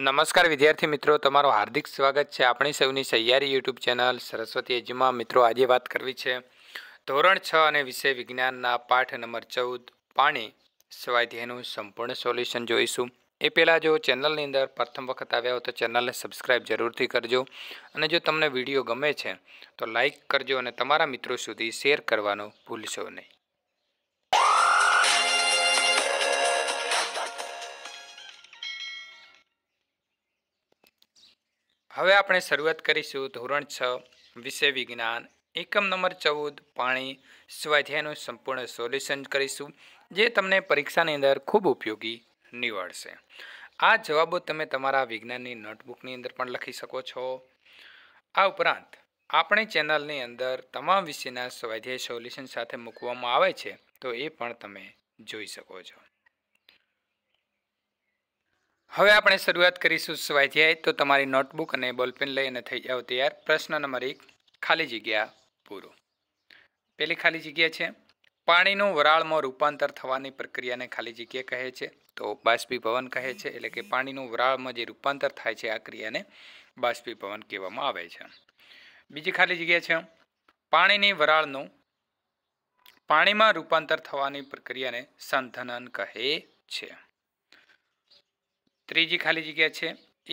નમસ્કાર વિદ્યાર્થી મિત્રો તમારું હાર્દિક સ્વાગત છે આપણી સૌની સહિયારી યુટ્યુબ ચેનલ સરસ્વતી એજીમાં મિત્રો આજે વાત કરવી છે ધોરણ છ અને વિષય વિજ્ઞાનના પાઠ નંબર ચૌદ પાણી સ્વાધ્યાયનું સંપૂર્ણ સોલ્યુશન જોઈશું એ પહેલાં જો ચેનલની અંદર પ્રથમ વખત આવ્યા હો તો ચેનલને સબસ્ક્રાઈબ જરૂરથી કરજો અને જો તમને વિડીયો ગમે છે તો લાઇક કરજો અને તમારા મિત્રો સુધી શેર કરવાનું ભૂલશો નહીં હવે આપણે શરૂઆત કરીશું ધોરણ છ વિષય વિજ્ઞાન એકમ નંબર ચૌદ પાણી સ્વાધ્યાયનું સંપૂર્ણ સોલ્યુશન કરીશું જે તમને પરીક્ષાની અંદર ખૂબ ઉપયોગી નીવડશે આ જવાબો તમે તમારા વિજ્ઞાનની નોટબુકની અંદર પણ લખી શકો છો આ ઉપરાંત આપણી ચેનલની અંદર તમામ વિષયના સ્વાધ્યાય સોલ્યુશન સાથે મૂકવામાં આવે છે તો એ પણ તમે જોઈ શકો છો હવે આપણે શરૂઆત કરીશું સ્વાધ્યાય તો તમારી નોટબુક અને બોલપેન લઈ અને થઈ જાઓ તૈયાર પ્રશ્ન નંબર એક ખાલી જગ્યા પૂરો પહેલી ખાલી જગ્યા છે પાણીનું વરાળમાં રૂપાંતર થવાની પ્રક્રિયાને ખાલી જગ્યા કહે છે તો બાષ્પીભવન કહે છે એટલે કે પાણીનું વરાળમાં જે રૂપાંતર થાય છે આ ક્રિયાને બાષ્પીભવન કહેવામાં આવે છે બીજી ખાલી જગ્યા છે પાણીની વરાળનું પાણીમાં રૂપાંતર થવાની પ્રક્રિયાને સંધનન કહે છે ત્રીજી ખાલી જગ્યા છે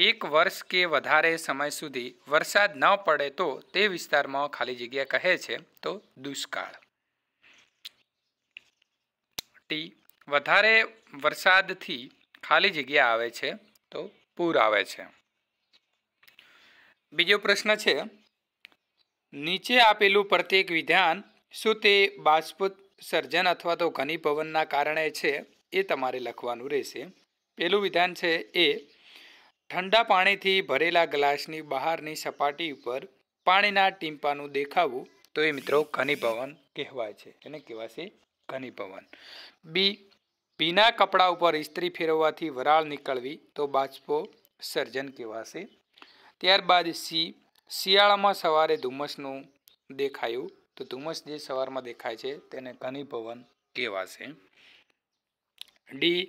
એક વર્ષ કે વધારે સમય સુધી વરસાદ ન પડે તો તે વિસ્તારમાં ખાલી જગ્યા કહે છે તો દુષ્કાળ ટી વધારે વરસાદથી ખાલી જગ્યા આવે છે તો પૂર આવે છે બીજો પ્રશ્ન છે નીચે આપેલું પ્રત્યેક વિધાન શું તે બાષ્પુત સર્જન અથવા તો ઘની કારણે છે એ તમારે લખવાનું રહેશે પહેલું વિધાન છે એ ઠંડા પાણીથી ભરેલા ગ્લાસની બહારની સપાટી ઉપર પાણીના ટીમ્પાનું દેખાવું તો એ મિત્રો ઘનીભવન કહેવાય છે એને કહેવાશે ઘનીભવન બી ભીના કપડાં ઉપર ઇસ્ત્રી ફેરવવાથી વરાળ નીકળવી તો બાજપો સર્જન કહેવાશે ત્યારબાદ સી શિયાળામાં સવારે ધુમ્મસનું દેખાયું તો ધુમ્મસ જે સવારમાં દેખાય છે તેને ઘનીભવન કહેવાશે ડી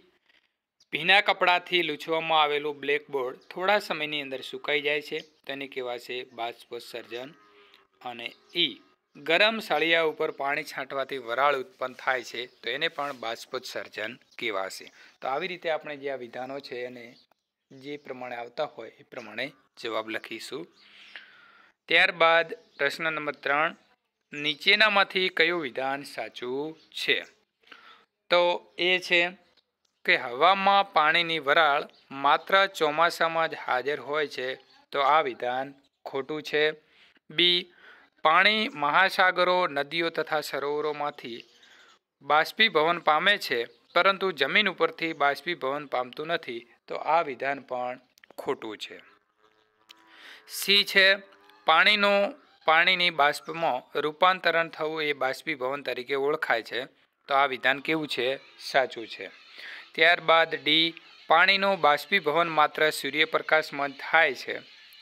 ભીના કપડાથી લૂછવામાં આવેલું બ્લેકબોર્ડ થોડા સમયની અંદર સુકાઈ જાય છે તેને કહેવાશે બાષ્પોત્સર્જન અને ઈ ગરમ સળિયા ઉપર પાણી છાંટવાથી વરાળ ઉત્પન્ન થાય છે તો એને પણ બાષ્પોત્સર્જન કહેવાશે તો આવી રીતે આપણે જે આ વિધાનો છે અને જે પ્રમાણે આવતા હોય એ પ્રમાણે જવાબ લખીશું ત્યારબાદ પ્રશ્ન નંબર ત્રણ નીચેનામાંથી કયું વિધાન સાચું છે તો એ છે કે હવામાં પાણીની વરાળ માત્ર ચોમાસામાં જ હાજર હોય છે તો આ વિધાન ખોટું છે બી પાણી મહાસાગરો નદીઓ તથા સરોવરોમાંથી બાષ્પીભવન પામે છે પરંતુ જમીન ઉપરથી બાષ્પીભવન પામતું નથી તો આ વિધાન પણ ખોટું છે સી છે પાણીનું પાણીની બાષ્પમાં રૂપાંતરણ થવું એ બાષ્પીભવન તરીકે ઓળખાય છે તો આ વિધાન કેવું છે સાચું છે ત્યારબાદ ડી પાણીનું બાષ્પીભવન માત્ર સૂર્યપ્રકાશમાં થાય છે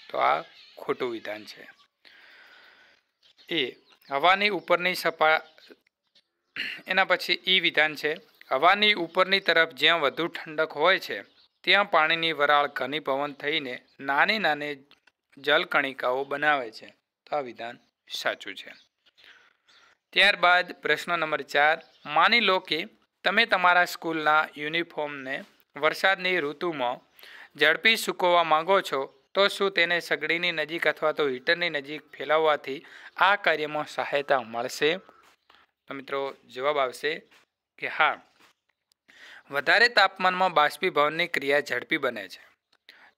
તો આ ખોટું વિધાન છે એ હવાની ઉપરની સપા એના પછી ઈ વિધાન છે હવાની ઉપરની તરફ જ્યાં વધુ ઠંડક હોય છે ત્યાં પાણીની વરાળ ઘનીભવન થઈને નાની નાની જલકણિકાઓ બનાવે છે તો આ વિધાન સાચું છે ત્યારબાદ પ્રશ્ન નંબર ચાર માની લો કે તમે તમારા સ્કૂલના યુનિફોર્મને વરસાદની ઋતુમાં ઝડપી સૂકવવા માંગો છો તો શું તેને સગડીની નજીક અથવા તો હીટરની નજીક ફેલાવવાથી આ કાર્યમાં સહાયતા મળશે તો મિત્રો જવાબ આવશે કે હા વધારે તાપમાનમાં બાષ્પીભવનની ક્રિયા ઝડપી બને છે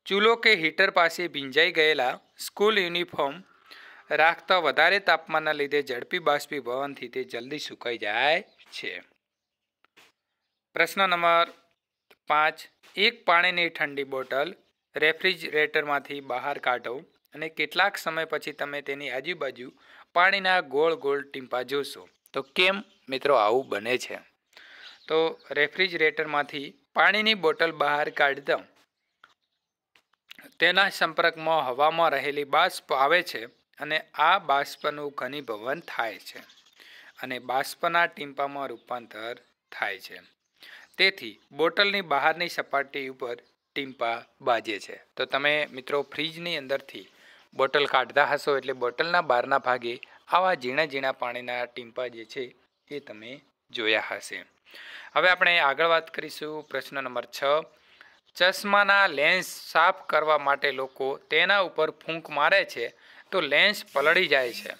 ચૂલો કે હીટર પાસે ભીંજાઈ ગયેલા સ્કૂલ યુનિફોર્મ રાખતા વધારે તાપમાનના લીધે ઝડપી બાષ્પીભવનથી તે જલ્દી સુકાઈ જાય છે પ્રશ્ન નંબર પાંચ એક પાણીની ઠંડી બોટલ રેફ્રિજરેટરમાંથી બહાર કાઢો અને કેટલાક સમય પછી તમે તેની આજુબાજુ પાણીના ગોળ ગોળ ટીમ્પા જોશો તો કેમ મિત્રો આવું બને છે તો રેફ્રિજરેટરમાંથી પાણીની બોટલ બહાર કાઢતા તેના સંપર્કમાં હવામાં રહેલી બાષ્પ આવે છે અને આ બાષ્પનું ઘનીભવન થાય છે અને બાષ્પના ટીમ્પામાં રૂપાંતર થાય છે તેથી બોટલની બહારની સપાટી ઉપર ટીમ્પા બાજે છે તો તમે મિત્રો ફ્રીજની અંદરથી બોટલ કાઢતા હશો એટલે બોટલના બહારના ભાગે આવા ઝીણા ઝીણા પાણીના ટીમ્પા જે છે એ તમે જોયા હશે હવે આપણે આગળ વાત કરીશું પ્રશ્ન નંબર છ ચશ્માના લેન્સ સાફ કરવા માટે લોકો તેના ઉપર ફૂંક મારે છે તો લેન્સ પલળી જાય છે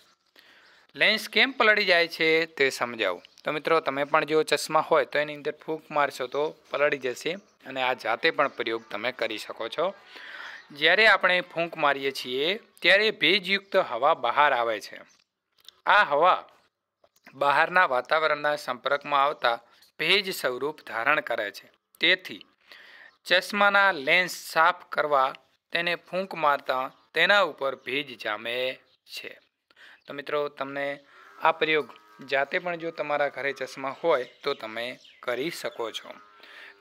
લેન્સ કેમ પલળી જાય છે તે સમજાવું તો મિત્રો તમે પણ જો ચશ્મા હોય તો એની અંદર ફૂંક મારશો તો પલળી જશે અને આ જાતે પણ પ્રયોગ તમે કરી શકો છો જ્યારે આપણે ફૂંક મારીએ છીએ ત્યારે ભેજયુક્ત હવા બહાર આવે છે આ હવા બહારના વાતાવરણના સંપર્કમાં આવતા ભેજ સ્વરૂપ ધારણ કરે છે તેથી ચશ્માના લેન્સ સાફ કરવા તેને ફૂંક મારતા તેના ઉપર ભેજ જામે છે તો મિત્રો તમને આ પ્રયોગ જાતે પણ જો તમારા ઘરે ચશ્મા હોય તો તમે કરી શકો છો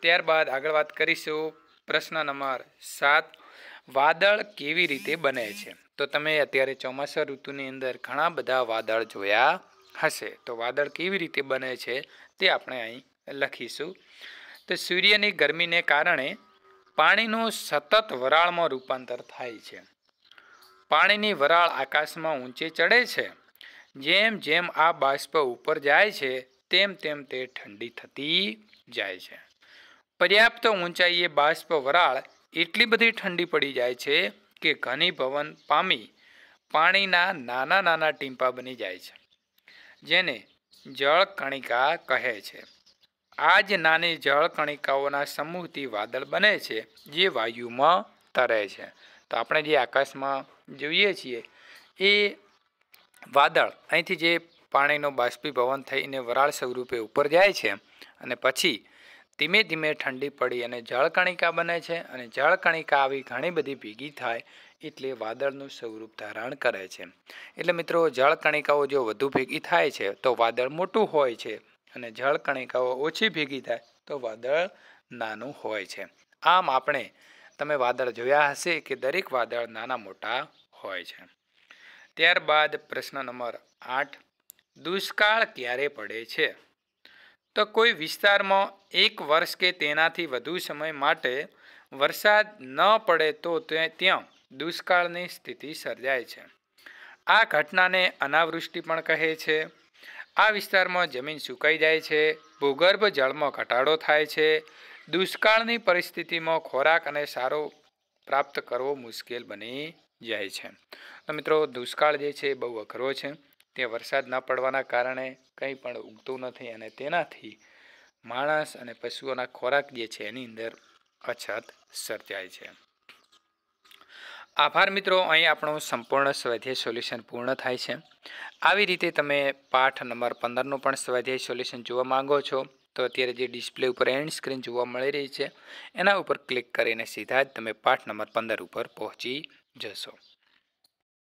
ત્યારબાદ આગળ વાત કરીશું પ્રશ્ન નંબર સાત વાદળ કેવી રીતે બને છે તો તમે અત્યારે ચોમાસા ઋતુની અંદર ઘણા બધા વાદળ જોયા હશે તો વાદળ કેવી રીતે બને છે તે આપણે અહીં લખીશું તો સૂર્યની ગરમીને કારણે પાણીનું સતત વરાળમાં રૂપાંતર થાય છે પાણીની વરાળ આકાશમાં ઊંચે ચડે છે જેમ જેમ આ બાષ્પ ઉપર જાય છે તેમ તેમ તે ઠંડી થતી જાય છે પર્યાપ્ત ઊંચાઈએ બાષ્પ વરાળ એટલી બધી ઠંડી પડી જાય છે કે ઘની ભવન પામી પાણીના નાના નાના ટીમ્પા બની જાય છે જેને જળ કણિકા કહે છે આ જ નાની જળ કણિકાઓના સમૂહથી વાદળ બને છે જે વાયુમાં તરે છે તો આપણે જે આકાશમાં જોઈએ છીએ એ વાદળ અહીંથી જે પાણીનું બાષ્પીભવન થઈને વરાળ સ્વરૂપે ઉપર જાય છે અને પછી ધીમે ધીમે ઠંડી પડી અને જળકણિકા બને છે અને જળકણિકા આવી ઘણી બધી ભેગી થાય એટલે વાદળનું સ્વરૂપ ધારણ કરે છે એટલે મિત્રો જળકણિકાઓ જો વધુ ભેગી થાય છે તો વાદળ મોટું હોય છે અને જળકણિકાઓ ઓછી ભેગી થાય તો વાદળ નાનું હોય છે આમ આપણે તમે વાદળ જોયા હશે કે દરેક વાદળ નાના મોટા હોય છે ત્યારબાદ પ્રશ્ન નંબર આઠ દુષ્કાળ ક્યારે પડે છે તો કોઈ વિસ્તારમાં એક વર્ષ કે તેનાથી વધુ સમય માટે વરસાદ ન પડે તો ત્યાં દુષ્કાળની સ્થિતિ સર્જાય છે આ ઘટનાને અનાવૃષ્ટિ પણ કહે છે આ વિસ્તારમાં જમીન સુકાઈ જાય છે ભૂગર્ભ જળમાં ઘટાડો થાય છે દુષ્કાળની પરિસ્થિતિમાં ખોરાક અને સારો પ્રાપ્ત કરવો મુશ્કેલ બની જાય છે તો મિત્રો દુષ્કાળ જે છે એ બહુ અઘરો છે તે વરસાદ ન પડવાના કારણે કંઈ પણ ઉગતું નથી અને તેનાથી માણસ અને પશુઓના ખોરાક જે છે એની અંદર અછત સર્જાય છે આભાર મિત્રો અહીં આપણું સંપૂર્ણ સ્વાધ્યાય સોલ્યુશન પૂર્ણ થાય છે આવી રીતે તમે પાઠ નંબર પંદરનું પણ સ્વાધ્યાય સોલ્યુશન જોવા માંગો છો તો અત્યારે જે ડિસ્પ્લે ઉપર એન્ડ સ્ક્રીન જોવા મળી રહી છે એના ઉપર ક્લિક કરીને સીધા જ તમે પાઠ નંબર પંદર ઉપર પહોંચી જશો